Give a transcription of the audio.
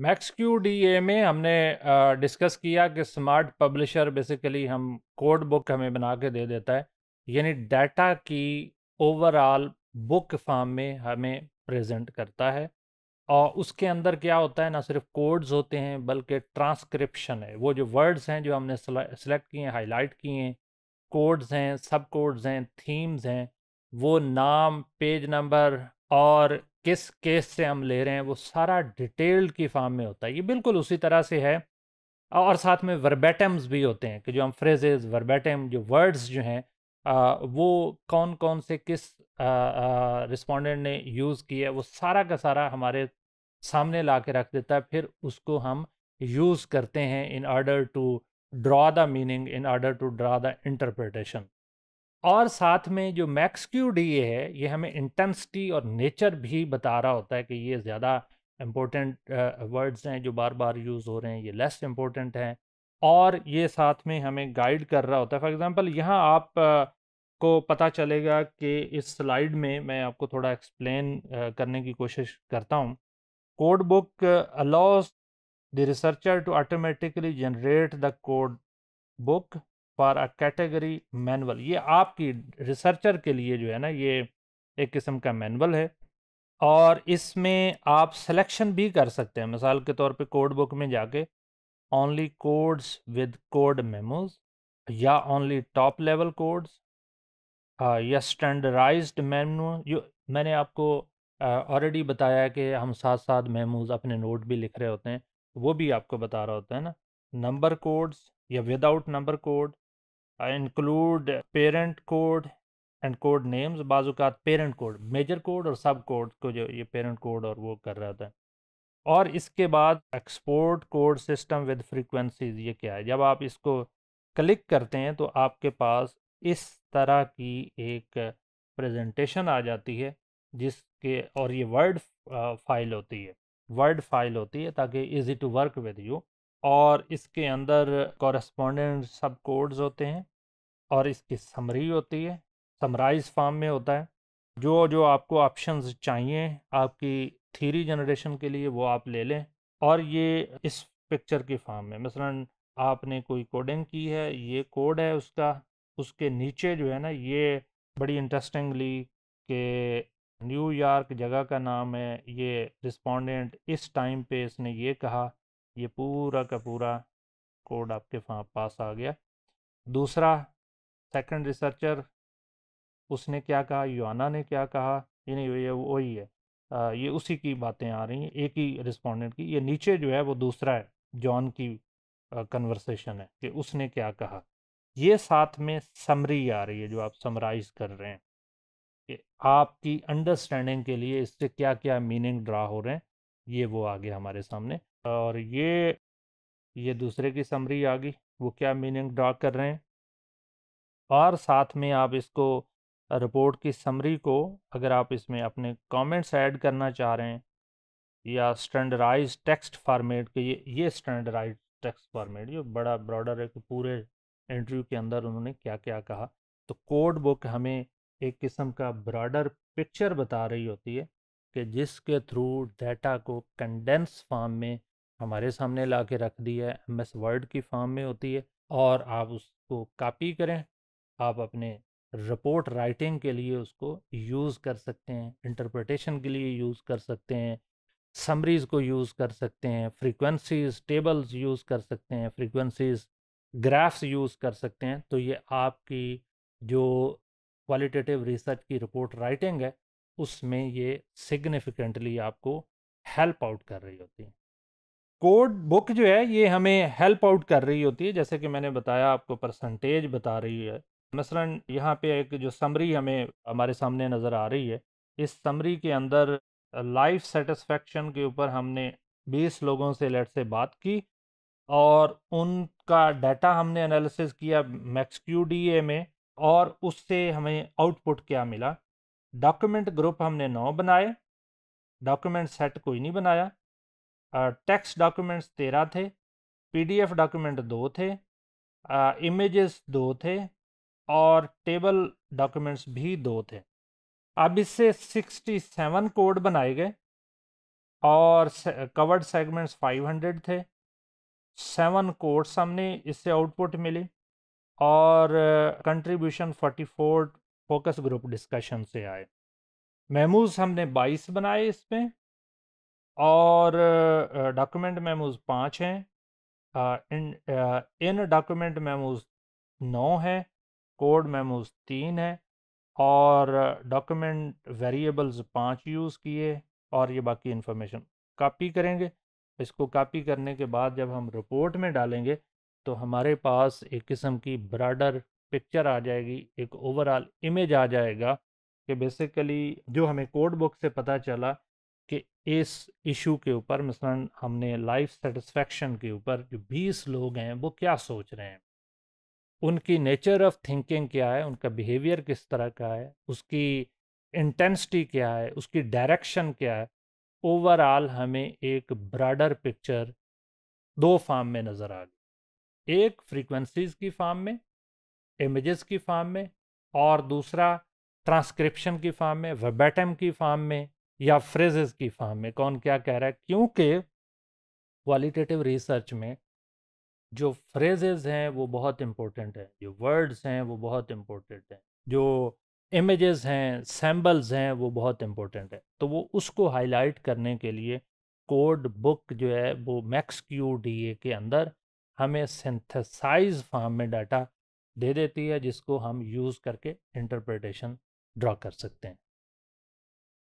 max Q D A में हमने discuss किया कि स्मार्ट पब्लिशर बेसिकली हम कोड बुक हमें बना के दे देता है यानी डाटा की ओवरऑल बुक फॉर्म में हमें प्रेजेंट करता है और उसके अंदर क्या होता है ना सिर्फ कोड्स होते हैं बल्कि ट्रांसक्रिप्शन है वो जो वर्ड्स हैं जो हमने सेलेक्ट किए हैं हाईलाइट किए हैं कोड्स हैं सब कोड्स हैं थीम्स हैं वो नाम पेज नंबर और किस केस से हम ले रहे हैं वो सारा डिटेल्ड की फॉर्म में होता है ये बिल्कुल उसी तरह से है और साथ में वर्बेटम्स भी होते हैं कि जो हम फ्रेजेज वर्बेटम जो वर्ड्स जो हैं वो कौन कौन से किस रिस्पोंडेंट ने यूज़ किया वो सारा का सारा हमारे सामने ला के रख देता है फिर उसको हम यूज़ करते हैं in order to draw the meaning in order to draw the interpretation और साथ में जो मैक्स क्यू डी है ये हमें इंटेंसिटी और नेचर भी बता रहा होता है कि ये ज़्यादा इम्पोर्टेंट वर्ड्स हैं जो बार बार यूज़ हो रहे हैं ये लेस इम्पोर्टेंट हैं और ये साथ में हमें गाइड कर रहा होता है फॉर एग्ज़ाम्पल यहाँ आप को पता चलेगा कि इस स्लाइड में मैं आपको थोड़ा एक्सप्लेन करने की कोशिश करता हूँ code book allows the researcher to automatically generate the code book for a category manual ये आपकी रिसर्चर के लिए जो है ना ये एक किस्म का मैनुअल है और इसमें आप सिलेक्शन भी कर सकते हैं मिसाल के तौर पे कोड बुक में जाके only codes with code memos या ओनली टॉप लेवल कोड्स या स्टैंडर्डाइज्ड मेमो जो मैंने आपको ऑलरेडी बताया कि हम साथ साथ मेमोज अपने नोट भी लिख रहे होते हैं वो भी आपको बता रहा होता है ना नंबर कोड्स या without number code include parent code and code names बाज़ात पेरेंट कोड मेजर कोड और सब कोड को जो ये पेरेंट कोड और वो कर रहा था और इसके बाद export code system with frequencies ये क्या है जब आप इसको क्लिक करते हैं तो आपके पास इस तरह की एक प्रेजेंटेशन आ जाती है जिसके और ये वर्ड फाइल होती है वर्ड फाइल होती है ताकि easy to work with you और इसके अंदर कॉरेस्पॉन्डेंट सब कोड्स होते हैं और इसकी समरी होती है समराइज फॉर्म में होता है जो जो आपको ऑप्शंस चाहिए आपकी थीरी जनरेशन के लिए वो आप ले लें और ये इस पिक्चर की फॉर्म में मसलन आपने कोई कोडिंग की है ये कोड है उसका उसके नीचे जो है ना ये बड़ी इंटरेस्टिंगली के न्यूयॉर्क जगह का नाम है ये रिस्पोंडेंट इस टाइम पे इसने ये कहा ये पूरा का पूरा कोड आपके पास आ गया दूसरा सेकंड रिसर्चर उसने क्या कहा युआना ने क्या कहा ये नहीं ये वही है आ, ये उसी की बातें आ रही हैं एक ही रिस्पोंडेंट की ये नीचे जो है वो दूसरा है जॉन की कन्वर्सेशन है कि उसने क्या कहा ये साथ में समरी आ रही है जो आप समराइज कर रहे हैं कि आपकी अंडरस्टैंडिंग के लिए इससे क्या क्या मीनिंग ड्रा हो रहे हैं ये वो आ गया हमारे सामने और ये ये दूसरे की समरी आ गई वो क्या मीनिंग ड्रा कर रहे हैं और साथ में आप इसको रिपोर्ट की समरी को अगर आप इसमें अपने कमेंट्स ऐड करना चाह रहे हैं या स्टैंडर्डाइज टेक्स्ट फॉर्मेट के ये ये स्टैंडर्डाइज टेक्स्ट फॉर्मेट ये बड़ा ब्रॉडर है कि पूरे इंटरव्यू के अंदर उन्होंने क्या क्या कहा तो कोड बुक हमें एक किस्म का ब्रॉडर पिक्चर बता रही होती है कि जिसके थ्रू डेटा को कंडेंस फॉर्म में हमारे सामने ला के रख दिया है एम एस वर्ड की फॉर्म में होती है और आप उसको कापी करें आप अपने रिपोर्ट राइटिंग के लिए उसको यूज़ कर सकते हैं इंटरप्रटेशन के लिए यूज़ कर सकते हैं समरीज़ को यूज़ कर सकते हैं फ्रीक्वेंसीज टेबल्स यूज़ कर सकते हैं फ्रीक्वेंसीज ग्राफ्स यूज़ कर सकते हैं तो ये आपकी जो क्वालिटेटिव रिसर्च की रिपोर्ट राइटिंग है उसमें ये सिग्निफिकेंटली आपको हेल्प आउट कर रही होती है कोड बुक जो है ये हमें हेल्प आउट कर रही होती है जैसे कि मैंने बताया आपको परसेंटेज बता रही है मसलन यहाँ पे एक जो समरी हमें हमारे सामने नज़र आ रही है इस समरी के अंदर लाइफ सेटिस्फेक्शन के ऊपर हमने 20 लोगों से लेट से बात की और उनका डाटा हमने एनालिसिस किया ए में और उससे हमें आउटपुट क्या मिला डॉक्यूमेंट ग्रुप हमने नौ बनाए डॉक्यूमेंट सेट कोई नहीं बनाया टेक्स्ट डॉक्यूमेंट्स तेरह थे पीडीएफ डॉक्यूमेंट दो थे इमेजेस दो थे और टेबल डॉक्यूमेंट्स भी दो थे अब इससे 67 कोड बनाए गए और कवर्ड सेगमेंट्स 500 थे सेवन कोड्स हमने इससे आउटपुट मिली और कंट्रीब्यूशन 44 फोकस ग्रुप डिस्कशन से आए मेमोज हमने 22 बनाए इसमें और डॉक्यूमेंट मेमोज पाँच हैं इन इन डॉक्यूमेंट मेमोज नौ हैं कोड मेमोज तीन है और डॉक्यूमेंट वेरिएबल्स पाँच यूज़ किए और ये बाकी इन्फॉर्मेशन कॉपी करेंगे इसको कॉपी करने के बाद जब हम रिपोर्ट में डालेंगे तो हमारे पास एक किस्म की ब्राडर पिक्चर आ जाएगी एक ओवरऑल इमेज आ जाएगा कि बेसिकली जो हमें कोड बुक से पता चला कि इस इशू के ऊपर मसलन हमने लाइफ सेटिस्फेक्शन के ऊपर जो बीस लोग हैं वो क्या सोच रहे हैं उनकी नेचर ऑफ थिंकिंग क्या है उनका बिहेवियर किस तरह का है उसकी इंटेंसिटी क्या है उसकी डायरेक्शन क्या है ओवरऑल हमें एक ब्राडर पिक्चर दो फार्म में नज़र आ गई एक फ्रीक्वेंसीज़ की फार्म में इमेजेस की फार्म में और दूसरा ट्रांसक्रिप्शन की फार्म में वेबैटम की फार्म में या फ्रेजेस की फार्म में कौन क्या कह रहा है क्योंकि क्वालिटेटिव रिसर्च में जो फ्रेजेस हैं वो बहुत इम्पोर्टेंट हैं जो वर्ड्स हैं वो बहुत इम्पोर्टेंट हैं जो इमेजेस हैं सैम्बल्स हैं वो बहुत इम्पोर्टेंट है तो वो उसको हाईलाइट करने के लिए कोड बुक जो है वो मैक्स क्यू डी ए के अंदर हमें सिंथेसाइज फॉर्म में डाटा दे देती है जिसको हम यूज़ करके इंटरप्रटेशन ड्रा कर सकते हैं